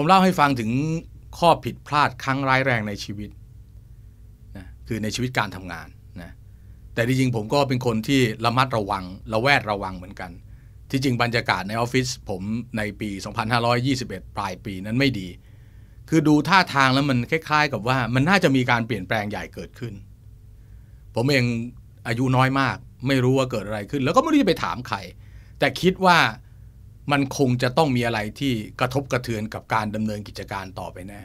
ผมเล่าให้ฟังถึงข้อผิดพลาดครั้งร้ายแรงในชีวิตนะคือในชีวิตการทำงานนะแต่จริงๆผมก็เป็นคนที่ระมัดระวังระแวดระวังเหมือนกัน ที่จริงบรรยากาศในออฟฟิศผมในปี 2521 ปลายปีนั้นไม่ดี คือดูท่าทางแล้วมันคล้ายๆ กับว่ามันน่าจะมีการเปลี่ยนแปลงใหญ่เกิดขึ้น ผมเองอายุน้อยมาก ไม่รู้ว่าเกิดอะไรขึ้น แล้วก็ไม่รู้จะไปถามใครแต่คิดว่ามันคงจะต้องมีอะไรที่กระทบกระเทือนกับการดำเนินกิจการต่อไปแน่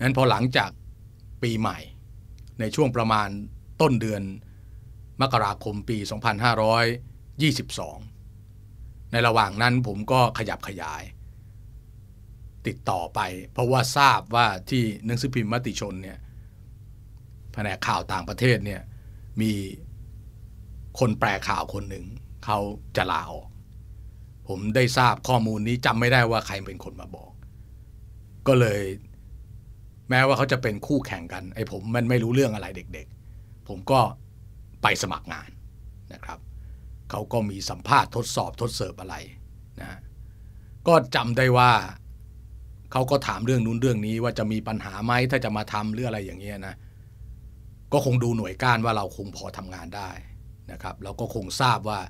นั้นพอหลังจากปีใหม่ ในช่วงประมาณต้นเดือนมกราคมปี 2522 ในระหว่างนั้นผมก็ขยับขยาย ติดต่อไปเพราะว่าทราบว่าที่หนังสือพิมพ์มติชนเนี่ย แผนกข่าวต่างประเทศเนี่ยมีคนแปลข่าวคนหนึ่ง เขาจะลาออกผมได้ทราบข้อมูลนี้จำไม่ได้ว่าใครเป็นคนมาบอก ก็เลย แม้ว่าเขาจะเป็นคู่แข่งกันไอ้ผมมันไม่รู้เรื่องอะไรเด็ก ๆ ผมก็ไปสมัครงานนะครับ เขาก็มีสัมภาษณ์ทดสอบทดเสิร์ฟอะไรนะก็จำได้ว่า เขาก็ถามเรื่องนู้นเรื่องนี้ ว่าจะมีปัญหาไหมถ้าจะมาทำหรืออะไรอย่างเงี้ยนะ ก็คงดูหน่วยก้านว่าเราคงพอทำงานได้นะครับเราก็คงทราบว่า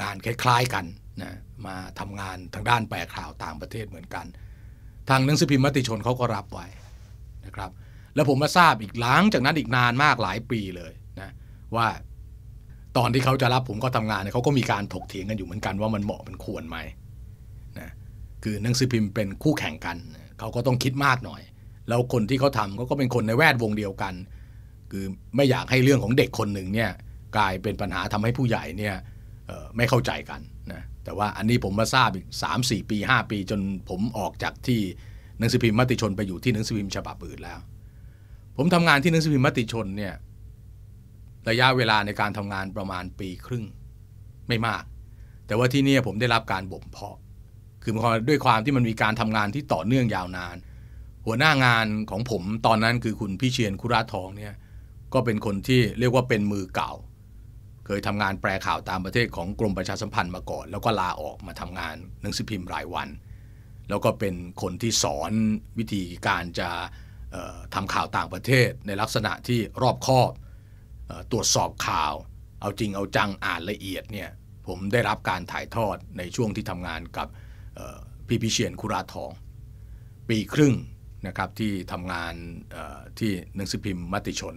งานคล้ายๆกันนะมาทำงานทางด้านแปลข่าวต่างประเทศเหมือนกัน ทางหนังสือพิมพ์มติชนเขาก็รับไว้ นะครับ แล้วผมมาทราบอีกหลังจากนั้นอีกนานมากหลายปีเลยนะว่าตอนที่เขาจะรับผมก็ทำงานเขาก็มีการถกเถียงกันอยู่เหมือนกัน ว่ามันเหมาะมันควรไหมนะคือหนังสือพิมพ์เป็นคู่แข่งกัน เขาก็ต้องคิดมากหน่อย แล้วคนที่เขาทำเขาก็เป็นคนในแวดวงเดียวกัน คือไม่อยากให้เรื่องของเด็กคนหนึ่งเนี่ยกลายเป็นปัญหาทำให้ผู้ใหญ่เนี่ยไม่เข้าใจกันนะแต่ว่าอันนี้ผมมาทราบอีกสามสี่ปีห้าปีจนผมออกจากที่หนังสือพิมพ์มติชน ไปอยู่ที่หนังสือพิมพ์ฉบับอื่นแล้ว ผมทำงานที่หนังสือพิมพ์มติชนเนี่ยระยะเวลาในการทำงานประมาณปีครึ่งไม่มาก แต่ว่าที่นี่ผมได้รับการบ่มเพาะ คือด้วยความที่มันมีการทำงานที่ต่อเนื่องยาวนาน หัวหน้างานของผมตอนนั้นคือคุณพี่เชียนคุราทองเนี่ยก็เป็นคนที่เรียกว่าเป็นมือเก่าคยทำงานแปลข่าวตามประเทศของกรมประชาสัมพันธ์มาก่อนแล้วก็ลาออกมาทำงานหนังสือพิมพ์รายวันแล้วก็เป็นคนที่สอนวิธีการจะทำข่าวต่างประเทศในลักษณะที่รอบคอบตรวจสอบข่าวเอาจริงเอาจังอ่านละเอียดเนี่ยผมได้รับการถ่ายทอดในช่วงที่ทำงานกับพี่พิเชียนคุราทอง ปีครึ่งนะครับที่ทำงานที่หนังสือพิมพ์มติชน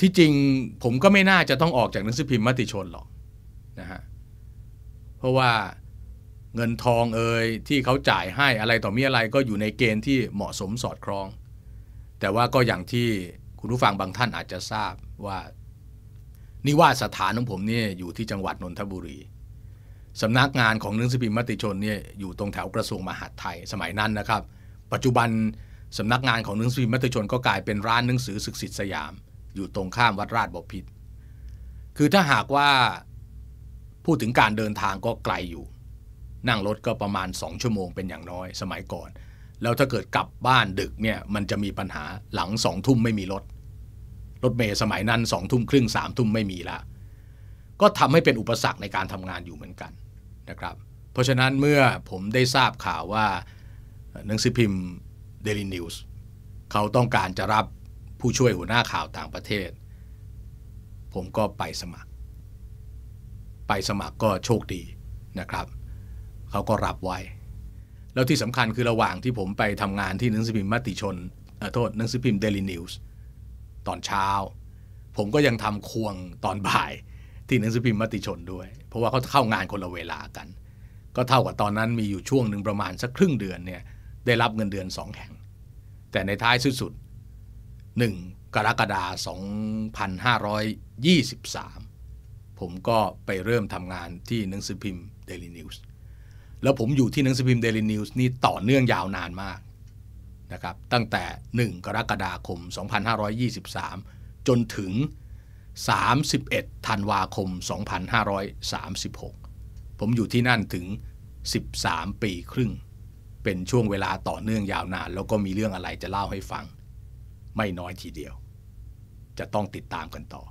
ที่จริงผมก็ไม่น่าจะต้องออกจากหนังสือพิมพ์มติชนหรอกนะฮะ เพราะว่าเงินทองเอ่ยที่เขาจ่ายให้อะไรต่อมีอะไรก็อยู่ในเกณฑ์ที่เหมาะสมสอดคล้อง แต่ว่าก็อย่างที่คุณผู้ฟังบางท่านอาจจะทราบว่านิวาสถานของผมเนี่ยอยู่ที่จังหวัดนนทบุรีสำนักงานของหนังสือพิมพ์มติชนเนี่ยอยู่ตรงแถวกระทรวงมหาดไทยสมัยนั้นนะครับ ปัจจุบันสำนักงานของหนังสือพิมพ์มติชนก็กลายเป็นร้านหนังสือศึกษิิ์สยามอยู่ตรงข้ามวัดราชบพิตรคือถ้าหากว่า พูดถึงการเดินทางก็ไกลอยู่ นั่งรถก็ประมาณ 2 ชั่วโมงเป็นอย่างน้อยสมัยก่อน แล้วถ้าเกิดกลับบ้านดึกเนี่ย มันจะมีปัญหาหลังสองทุ่มไม่มีรถ รถเมย์สมัยนั้นสองทุ่มครึ่งสามทุ่มไม่มีละก็ทำให้เป็นอุปสรรคในการทำงานอยู่เหมือนกันนะครับ เพราะฉะนั้นเมื่อผมได้ทราบข่าวว่าหนังสือพิมพ์เดลินิวส์เขาต้องการจะรับผู้ช่วยหัวหน้าข่าวต่างประเทศ ผมก็ไปสมัคร ไปสมัครก็โชคดีนะครับ เขาก็รับไว้ แล้วที่สำคัญคือระหว่างที่ผมไปทำงานที่หนังสือพิมพ์มติชน โทษหนังสือพิมพ์เดลินิวส์ ตอนเช้า ผมก็ยังทำควงตอนบ่ายที่หนังสือพิมพ์มติชนด้วย เพราะว่าเขาเข้างานคนละเวลากัน ก็เท่ากับตอนนั้นมีอยู่ช่วงหนึ่งประมาณสักครึ่งเดือนเนี่ย ได้รับเงินเดือนสองแห่ง แต่ในท้ายสุด1กรกฎาคม2523 ผมก็ไปเริ่มทำงานที่หนังสือพิมพ์เดลิน n e ส์ แล้วผมอยู่ที่หนังสือพิมพ์เดลิน n e ส์นี่ต่อเนื่องยาวนานมากนะครับ ตั้งแต่ 1 กรกฎาคม 2523 จนถึง 31ธันวาคม 2536 ผมอยู่ที่นั่นถึง 13 ปีครึ่ง เป็นช่วงเวลาต่อเนื่องยาวนาน แล้วก็มีเรื่องอะไรจะเล่าให้ฟังไม่น้อยทีเดียว จะต้องติดตามกันต่อ